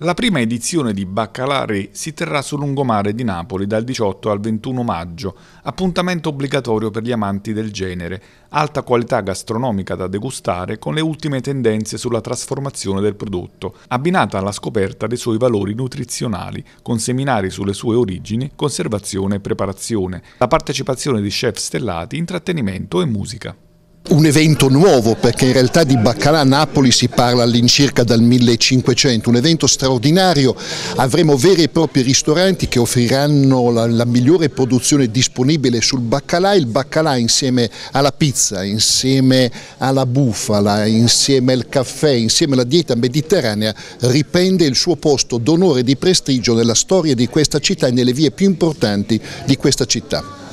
La prima edizione di Baccalare si terrà sul lungomare di Napoli dal 18 al 21 maggio, appuntamento obbligatorio per gli amanti del genere, alta qualità gastronomica da degustare con le ultime tendenze sulla trasformazione del prodotto, abbinata alla scoperta dei suoi valori nutrizionali, con seminari sulle sue origini, conservazione e preparazione, la partecipazione di chef stellati, intrattenimento e musica un evento nuovo perché in realtà di baccalà a Napoli si parla all'incirca dal 1500, un evento straordinario, avremo veri e propri ristoranti che offriranno la, la migliore produzione disponibile sul baccalà, il baccalà insieme alla pizza, insieme alla bufala, insieme al caffè, insieme alla dieta mediterranea riprende il suo posto d'onore e di prestigio nella storia di questa città e nelle vie più importanti di questa città.